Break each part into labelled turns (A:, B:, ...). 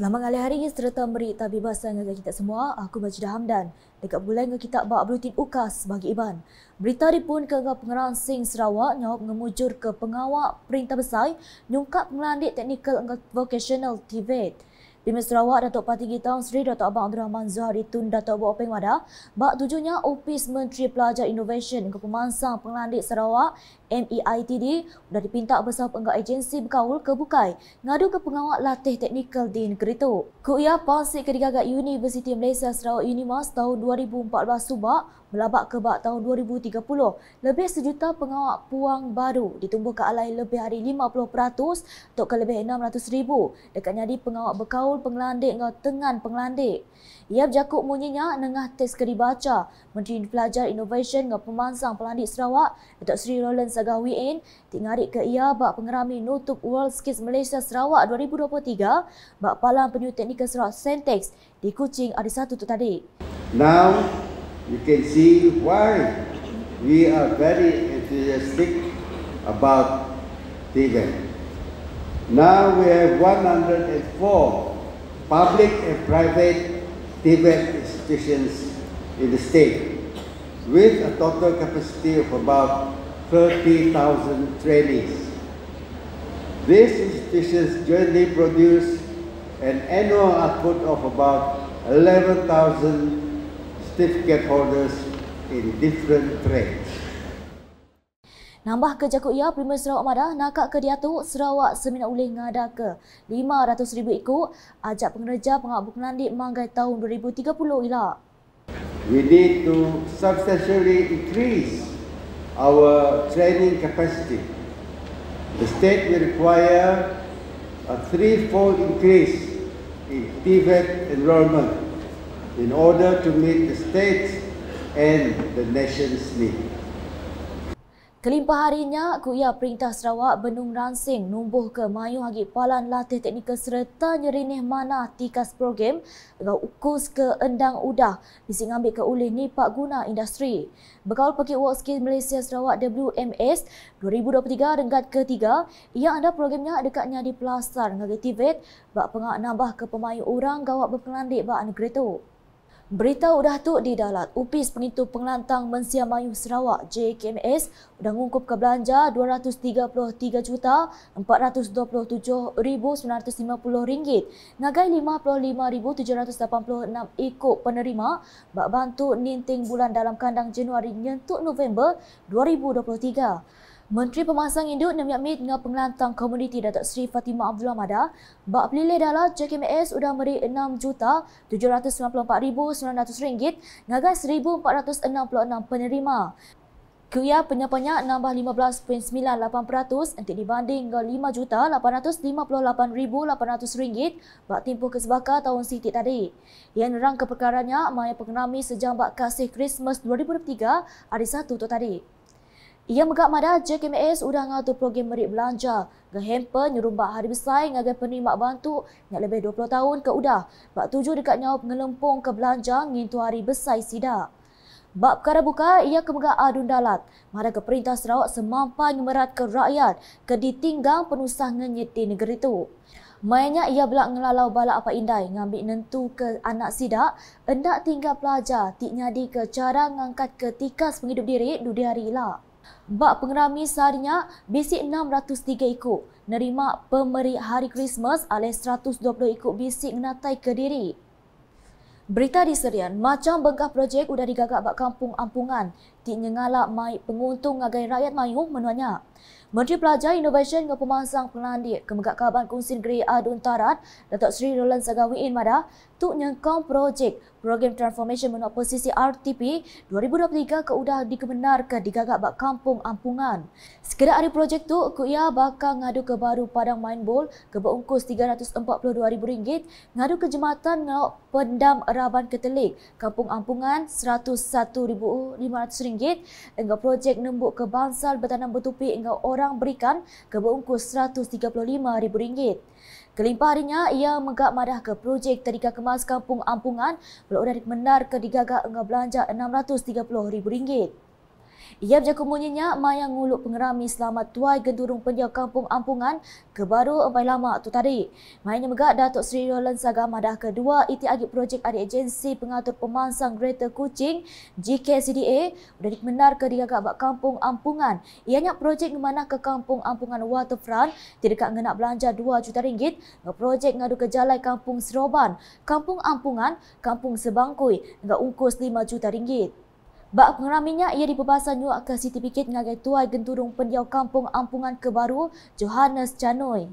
A: Selamat ngali hari ini serta beri tabibasan dengan kita semua. Aku Majid Hamdan. Dekat bulan dengan kita bawa berutin ukas bagi Iban. Berita ini pun ke pengerang Sing Sarawak nyawak mengemujur ke pengawak perintah besar nyungkap melandik teknikal vocational TVET. vocational TVET. Di Sarawak, Datuk Parti Gitaun Seri Datuk Abang Abdul Rahman Zuhari Tun Datuk Abang Openg Wada bak tujuhnya Opis Menteri Pelajar Innovation ke Pemansang Pengelandik Sarawak MEITD sudah dipinta bersama penggak agensi berkaul ke Bukai ngadu ke pengawal latih teknikal di negeri itu. Kuya Pansi Kedigagat Universiti Malaysia Sarawak Unimas tahun 2014 subak melabak ke bak tahun 2030. Lebih sejuta pengawal puang baru ditumbuh ke alai lebih dari 50% untuk ke lebih 600 ribu dekatnya di pengawal berkaul gaul pengelandik dengan tengan pengelandik. Ia berjakut munyinya nengah tes kedi baca Menteri Pelajar Inovasi dengan pemansang pelandik Sarawak, Dr. Sri Roland Sagah Wien, ke ia bak pengerami nutup World Skills Malaysia Sarawak 2023 bak palam penyut teknikal Sarawak Sentex di Kuching ada satu tu tadi.
B: Now, you can see why we are very enthusiastic about the event. Now we have 104 public and private TVET institutions in the state, with a total capacity of about 30,000 trainees. These institutions jointly produce an annual output of about 11,000 certificate holders in different trades.
A: Nambah ke Jakut Ya, Primer Sarawak Madah, nakak ke Diatu, Sarawak Semina Uleh ngada ke. 500,000 ikut, ajak pengerja pengabuk nandik manggai tahun 2030 ilak.
B: We need to substantially increase our training capacity. The state will require a threefold increase in TVET enrollment in order to meet the state and the nation's needs.
A: Kelimpah harinya, Kuya Perintah Sarawak Benung Ransing numbuh ke Mayu Hagi Palan Latih Teknikal serta nyerinih mana tikas program dengan ukus ke Endang Udah bisa ngambil ke uli Nipak Guna Industri. Bekal Pekit Work Malaysia Sarawak WMS 2023 dengan ketiga, ia anda programnya dekatnya di Pelasar Negatifit buat pengak nambah ke pemain orang gawat berkelandik bahan negeri itu. Berita udah tu di dalat. Upis pengitu pengelantang Mensia Mayu Sarawak JKMS udah ngungkup ke belanja RM233,427,950 ngagai RM55,786 ikut penerima bak bantu ninting bulan dalam kandang Januari nyentuk November 2023. Menteri Pemasang Induk Nam Yakmit dengan Pengelantang Komuniti Datuk Seri Fatimah Abdul Ahmad bak pelilih dalam JKMS sudah meri RM6,794,900 ngagas 1,466 penerima. Kuya penyapanya nambah 15.98% entik dibanding dengan RM5,858,800 ringgit bak tempoh kesebakar tahun Siti tadi. Yang rang keperkaranya, maya pengenami sejambak kasih Christmas 2023 hari 1 tu tadi. Ia megak madah JKMS udah ngatur program merik belanja. Gehempa nyerumbak hari besai ngagai penerima bantu yang lebih 20 tahun ke udah. Bak tuju dekat nyawa ngelempung ke belanja ngintu hari besai sidak. Bak perkara buka, ia kemegak adun dalat. Mada ke perintah Sarawak semampai ngemerat ke rakyat ke ditinggang penusah ngenyeti negeri itu. Mayanya ia belak ngelalau balak apa indai ngambil nentu ke anak sidak endak tinggal pelajar tiknya di ke cara ngangkat ketika sepenghidup diri dudih hari ilak. Bak pengerami seharinya bisik 603 ikut. Nerima pemeri hari Christmas oleh 120 ikut bisik ngatai ke diri. Berita di Serian, macam bengkah projek sudah digagak bak kampung Ampungan di ngalak mai penguntung agai rakyat mayuh menuanya. Menteri Pelajar Inovasi dan Pemasang Pelandi Kemegak Kaban Kunsin Geri Adun Tarat, Datuk Seri Roland Sagawi In Mada, tu nyengkong projek Program Transformation Menua Posisi RTP 2023 ke udah dikebenar ke digagak bak kampung Ampungan. Sekedar hari projek tu, ku ia bakal ngadu ke baru Padang Main Bowl ke berungkus RM342,000, ngadu ke jematan ngelok pendam Raban Ketelik, Kampung Ampungan RM101,500 ringgit. Enggak projek nembuk ke bansal bertanam bertupi enggak orang berikan ke berungkus RM135,000 ringgit. Kelimpah harinya, ia megak madah ke projek terdika kemas kampung Ampungan berorang menar ke digagak enggak belanja RM630,000 ringgit. Ia berjakumunyinya Mayang nguluk pengerami selamat tuai gendurung pendiau kampung Ampungan ke baru empat lama tu tadi. Mainnya megak Datuk Seri Roland Sagama dah kedua iti agit projek ada agensi pengatur pemansang kereta kucing GKCDA sudah dikenar ke dia agak kampung Ampungan. Ianya projek dimana ke kampung Ampungan Waterfront tidak kak ngenak belanja 2 juta ringgit ke projek ngadu ke jalan kampung Seroban, kampung Ampungan, kampung Sebangkui ngak ungkus 5 juta ringgit. Bak pengeram minyak ia dibebasan nyuak ke siti sitipikit ngagai tuai genturung pendiau kampung ampungan kebaru Johannes Janoi.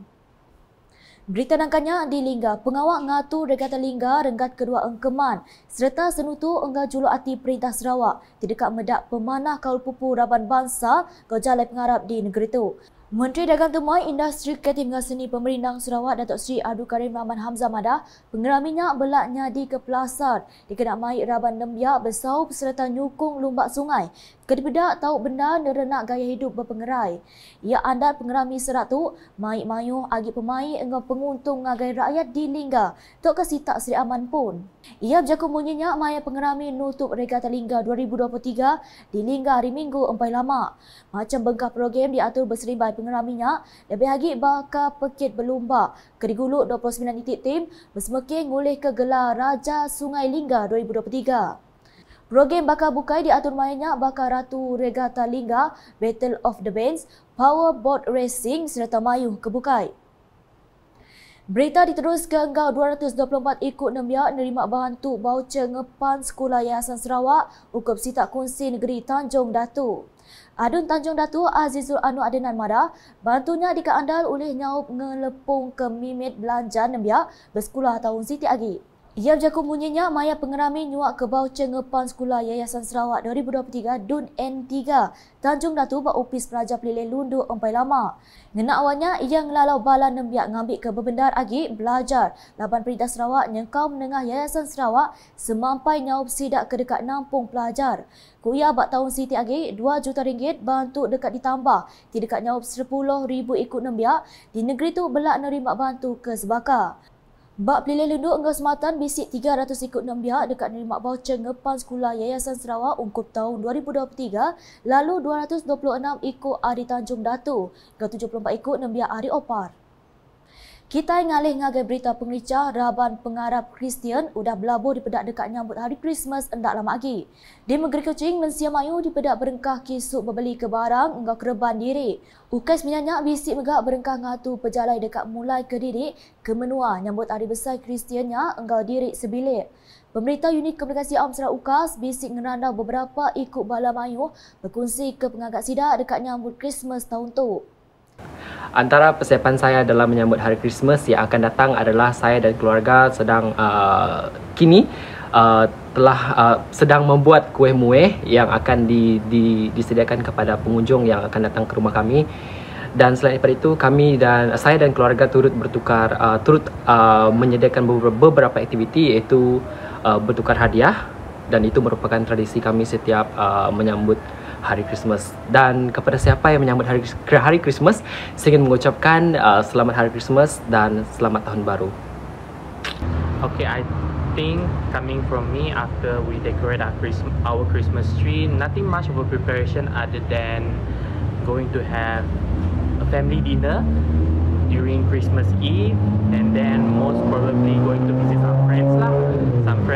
A: Berita nangkanya di Lingga, pengawak ngatu regata Lingga renggat kedua engkeman serta senutu enggak julu ati perintah Sarawak tidak medak pemanah kaul pupu raban bangsa gojalai pengarap di negeri itu. Menteri Dagang Temuai Industri Kreatif dan Seni Pemerintah Sarawak Datuk Seri Abdul Karim Rahman Hamzah Mada pengeram minyak nyadi ke Kepelasar di Kedak Mai Raban Nembiak Besau peserta nyukung lumbak sungai Kedepedak tahu benar nerenak gaya hidup berpengerai. Ia andat pengerami serat tu, maik mayuh agi pemai dengan penguntung ngagai rakyat di lingga, tak kasih tak seri aman pun. Ia berjaku munyinya maya pengerami nutup regata lingga 2023 di lingga hari minggu empai lama. Macam bengkah program diatur berserimbai pengeraminya, lebih lagi bakal pekit berlumba. Kedigulut 29 titik tim bersemakin ngulih ke gelar Raja Sungai Lingga 2023. Program bakar bukai diatur mainnya bakar Ratu Regata Liga, Battle of the Bands, Power Boat Racing serta Mayuh ke Bukai. Berita diterus ke Enggau 224 ikut Nembia menerima bantu baucer ngepan Sekolah Yayasan Sarawak ukup Sita Kunsi Negeri Tanjung Datu. Adun Tanjung Datu Azizul Anu Adenan Mada, bantunya dikeandal oleh nyaup ngelepung ke mimet belanja Nembia bersekolah tahun Siti Agi. Ia berjaku bunyinya maya pengerami nyuak ke bau cengepan sekolah Yayasan Sarawak 2023 Dun N3 Tanjung Datu Baupis Pelajar Pelilih Lundu Empai Lama. Nenak awalnya, ia ngelalau bala nembiak ngambil ke bebendar agi belajar. Laban perintah Sarawak nyengkau menengah Yayasan Sarawak semampai nyawab sidak ke dekat nampung pelajar. Kuya bak tahun Siti agi 2 juta ringgit bantu dekat ditambah. Tidak nyawab 10 ribu ikut nembiak, di negeri tu belak nerima bantu ke sebakar. Bak pilih lenduk enggak sematan bisik 300 ikut nembiak dekat nerima baucer ngepan sekolah Yayasan Sarawak ungkup tahun 2023 lalu 226 ikut Ari Tanjung Datu ke 74 ikut nembiak Ari Opar. Kita ngalih ngagai berita pengerica Raban Pengarap Kristian udah berlabuh di pedak dekat nyambut hari Christmas endak lama lagi. Di negeri Kuching, Mensia Mayu di pedak berengkah kisuk berbeli ke barang enggak kereban diri. Ukas minyak bisik megak berengkah ngatu pejalai dekat mulai ke diri ke menua nyambut hari besar Kristiannya enggak diri sebilik. Pemerintah Unit Komunikasi Om Serak Ukas bisik ngeranda beberapa ikut bala mayu berkongsi ke pengagak sidak dekat nyambut Christmas tahun tu.
B: Antara persiapan saya dalam menyambut hari Christmas yang akan datang adalah saya dan keluarga sedang uh, kini uh, telah uh, sedang membuat kuih muih yang akan di, di, disediakan kepada pengunjung yang akan datang ke rumah kami. Dan selain daripada itu kami dan saya dan keluarga turut bertukar uh, turut uh, menyediakan beberapa aktiviti iaitu uh, bertukar hadiah dan itu merupakan tradisi kami setiap uh, menyambut Hari Christmas dan kepada siapa yang menyambut Hari Hari Christmas, saya ingin mengucapkan uh, selamat Hari Christmas dan selamat tahun baru. Okay, I think coming from me after we decorate our Christmas, our Christmas tree, nothing much of a preparation other than going to have a family dinner during Christmas Eve and then most probably going to visit some friends lah, some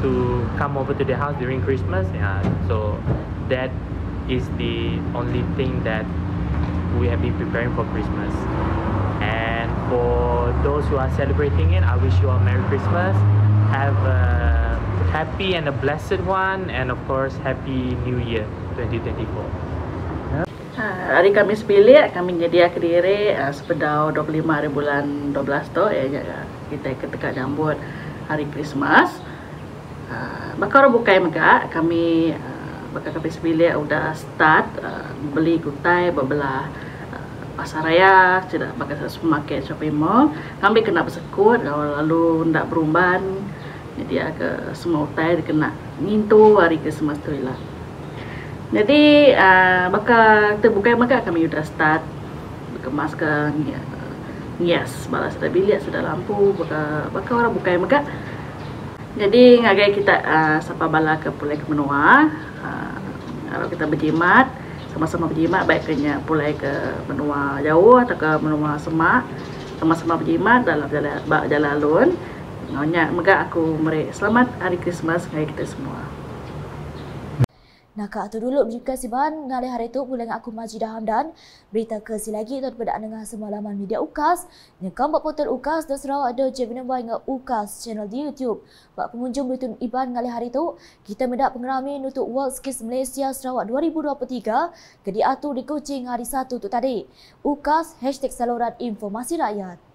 B: to come over to the house during Christmas. Yeah, so that is the only thing that we have been preparing for Christmas. And for those who are celebrating it, I wish you all Merry Christmas. Have a happy and a blessed one, and of course, Happy New Year 2024. hari Kamis pilih kami jadi akhiri uh, ah, sepedau 25 hari bulan 12 tu ya kita ikut dekat jambut hari Christmas Ah, bakar bukai megak kami ah, bakar kopi sebilik sudah start ah, beli kutai berbelah pasaraya tidak bakar supermarket shopping mall kami kena bersekut lalu ndak berumban jadi ke semua utai kena ngintu hari ke semua tu lah jadi bakar terbuka megak kami sudah start kemas ke yes balas dah bilik sudah lampu bakar bakar orang bukai megak jadi ngagai kita uh, sapa bala ke pulai ke menua. Ah, kalau kita berjimat, sama-sama berjimat baik kena pulai ke menua jauh atau ke menua semak. Sama-sama berjimat dalam jalan bak jalan lun. Nyonya mega aku merik. Selamat hari Krismas ngagai kita semua.
A: Nah, kak tu dulu berterima kasih ban ngali hari itu pulang aku Majidah Hamdan. Berita ke si lagi tu dengan dengar semalaman media UKAS. Yang kau buat portal UKAS dan Sarawak ada Jevina Boy dengan UKAS channel di YouTube. Buat pengunjung berita Iban ngali hari itu kita mendak pengerami untuk World Skills Malaysia Sarawak 2023 ke di kucing hari satu tu tadi. UKAS, hashtag saluran informasi rakyat.